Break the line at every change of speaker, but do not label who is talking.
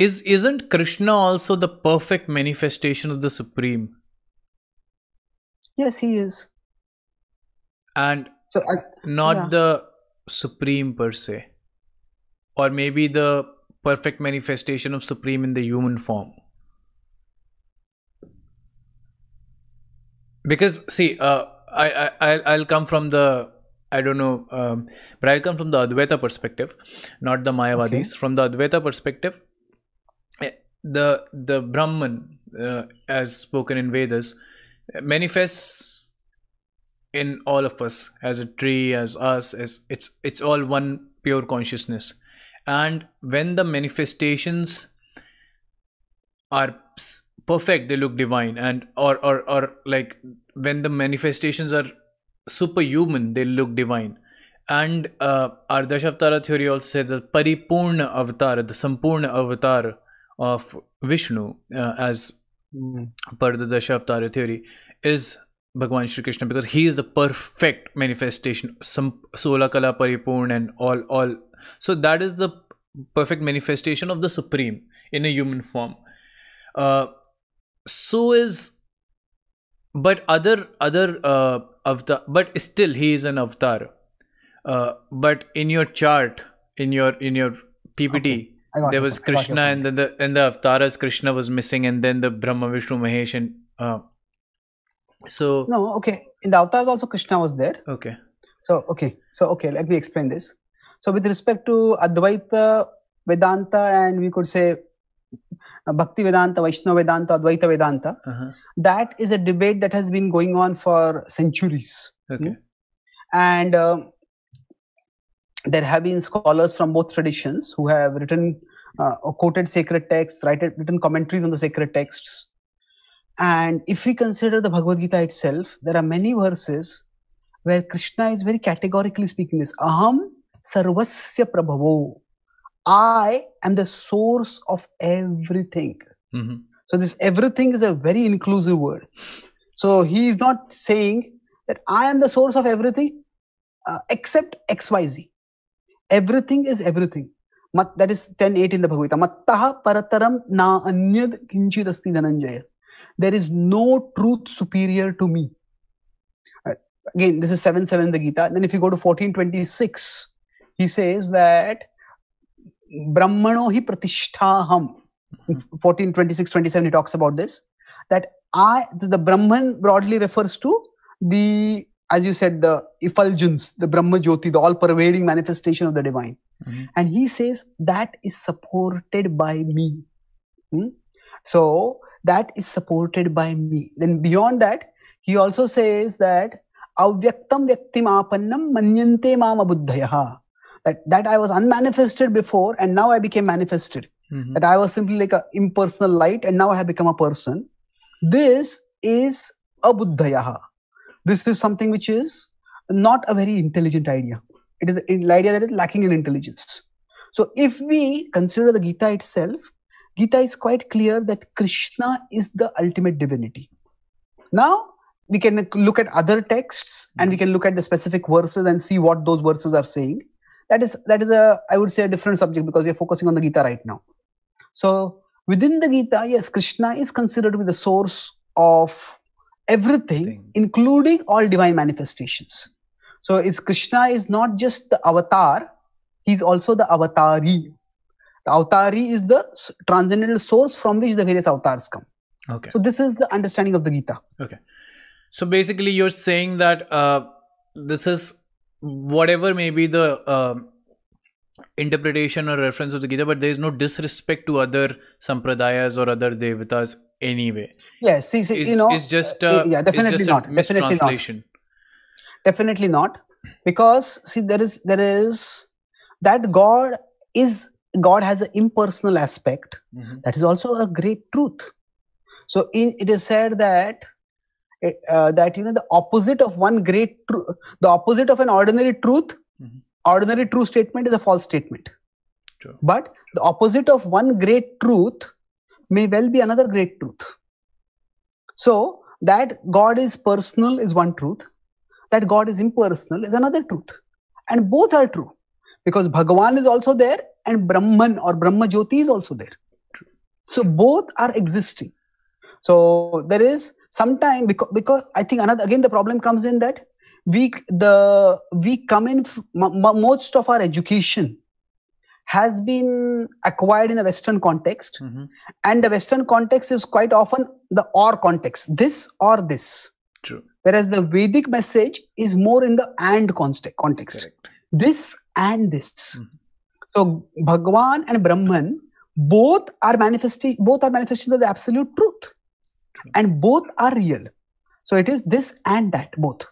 Is isn't Krishna also the perfect manifestation of the supreme?
Yes, he is.
And so I, not yeah. the supreme per se, or maybe the perfect manifestation of supreme in the human form. Because see, uh, I I I'll come from the I don't know, um, but I'll come from the Advaita perspective, not the Mayavadis. Okay. From the Advaita perspective, the the Brahman, uh, as spoken in Vedas, manifests in all of us as a tree, as us, as it's it's all one pure consciousness. And when the manifestations are perfect, they look divine, and or or or like when the manifestations are superhuman, they look divine. And uh, theory also said that Paripurna Avatar, the Sampurna Avatar, of Vishnu uh, as mm. per the Dashavatara theory is Bhagwan Shri Krishna because he is the perfect manifestation, Sola Kala Paripurn and all, all. So that is the perfect manifestation of the Supreme in a human form. Uh, so is, but other other uh, avatar, but still he is an avatar. Uh, but in your chart, in your in your PPT, okay there was Krishna, and then the and the avatars Krishna was missing, and then the Brahma, Vishnu, Mahesh, and uh, so
no, okay. In the avatars, also Krishna was there. Okay. So okay, so okay, let me explain this. So with respect to Advaita, Vedanta, and we could say uh, Bhakti Vedanta, Vaishnava Vedanta, Advaita Vedanta, uh-huh. that is a debate that has been going on for centuries. Okay. Hmm? And uh, there have been scholars from both traditions who have written uh, quoted sacred texts, written, written commentaries on the sacred texts. And if we consider the Bhagavad Gita itself, there are many verses where Krishna is very categorically speaking this Aham Sarvasya Prabhavo. I am the source of everything. Mm-hmm. So, this everything is a very inclusive word. So, he is not saying that I am the source of everything uh, except XYZ everything is everything. Mat, that is 10.8 in the Bhagavata. Mattaha parataram na anyad kinchid asti dhananjaya. There is no truth superior to me. Uh, again, this is 7.7 in the Gita. Then if you go to 14.26, he says that Brahmano hi pratisthaham. ham. 26, 27, he talks about this. That I, the Brahman broadly refers to the as you said, the effulgence, the Brahma Jyoti, the all pervading manifestation of the divine. Mm-hmm. And he says that is supported by me. Hmm? So that is supported by me. Then beyond that, he also says that avyaktam vyaktim apannam manyante mam That, that I was unmanifested before and now I became manifested. Mm-hmm. That I was simply like an impersonal light and now I have become a person. This is abuddhayaha this is something which is not a very intelligent idea. It is an idea that is lacking in intelligence. So if we consider the Gita itself, Gita is quite clear that Krishna is the ultimate divinity. Now, we can look at other texts and we can look at the specific verses and see what those verses are saying. That is, that is a, I would say, a different subject because we are focusing on the Gita right now. So within the Gita, yes, Krishna is considered to be the source of everything, Thing. including all divine manifestations. So is Krishna is not just the avatar, he's also the avatari. The avatari is the transcendental source from which the various avatars come. Okay. So this is the understanding of the Gita. Okay.
So basically, you're saying that uh, this is whatever may be the uh, interpretation or reference of the Gita, but there is no disrespect to other sampradayas or other devatas anyway.
Yeah, see, see you know, uh, it's just a, yeah, definitely not, definitely not, definitely not, because see, there is there is that God is God has an impersonal aspect mm-hmm. that is also a great truth. So in, it is said that uh, that you know the opposite of one great tr- the opposite of an ordinary truth, mm-hmm. ordinary true statement is a false statement. But the opposite of one great truth may well be another great truth. So, that God is personal is one truth, that God is impersonal is another truth. And both are true because Bhagavan is also there and Brahman or Brahma Jyoti is also there. So, both are existing. So, there is sometime because, because I think another again the problem comes in that we the we come in most of our education has been acquired in the Western context, mm-hmm. and the Western context is quite often the or context, this or this. True. Whereas the Vedic message is more in the and context. Correct. This and this. Mm-hmm. So Bhagwan and Brahman both are manifesti- both are manifestations of the absolute truth, True. and both are real. So it is this and that both.